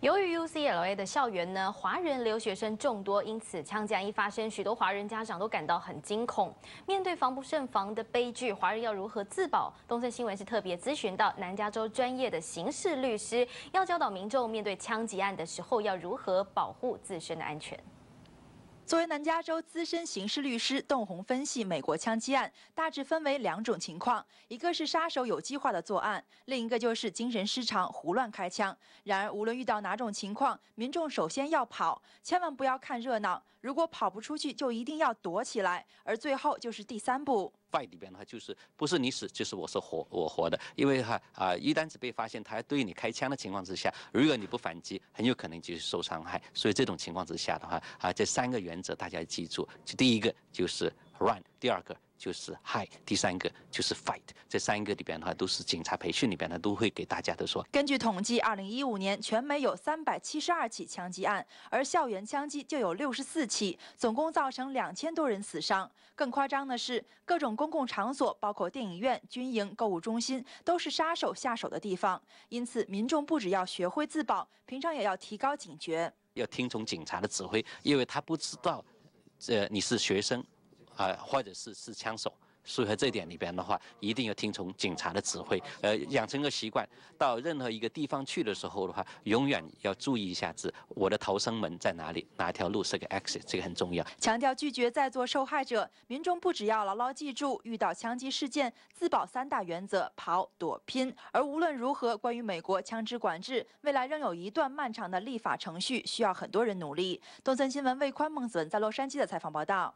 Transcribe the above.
由于 UCLA 的校园呢，华人留学生众多，因此枪击案一发生，许多华人家长都感到很惊恐。面对防不胜防的悲剧，华人要如何自保？东森新闻是特别咨询到南加州专业的刑事律师，要教导民众面对枪击案的时候要如何保护自身的安全。作为南加州资深刑事律师，邓红分析美国枪击案大致分为两种情况：一个是杀手有计划的作案，另一个就是精神失常胡乱开枪。然而，无论遇到哪种情况，民众首先要跑，千万不要看热闹。如果跑不出去，就一定要躲起来，而最后就是第三步。fight 里边的话，就是不是你死就是我是活我活的，因为哈啊，一旦是被发现他要对你开枪的情况之下，如果你不反击，很有可能就是受伤害。所以这种情况之下的话，啊，这三个原则大家要记住，就第一个就是。Run，第二个就是 Hi，第三个就是 Fight。这三个里边的话，都是警察培训里边呢，都会给大家都说。根据统计，二零一五年全美有三百七十二起枪击案，而校园枪击就有六十四起，总共造成两千多人死伤。更夸张的是，各种公共场所，包括电影院、军营、购物中心，都是杀手下手的地方。因此，民众不只要学会自保，平常也要提高警觉，要听从警察的指挥，因为他不知道这你是学生。呃，或者是是枪手，所以在这点里边的话，一定要听从警察的指挥。呃，养成个习惯，到任何一个地方去的时候的话，永远要注意一下子我的逃生门在哪里，哪条路是个 exit，这个很重要。强调拒绝再做受害者，民众不只要牢牢记住遇到枪击事件自保三大原则：跑、躲、拼。而无论如何，关于美国枪支管制，未来仍有一段漫长的立法程序需要很多人努力。东森新闻魏宽孟子文在洛杉矶的采访报道。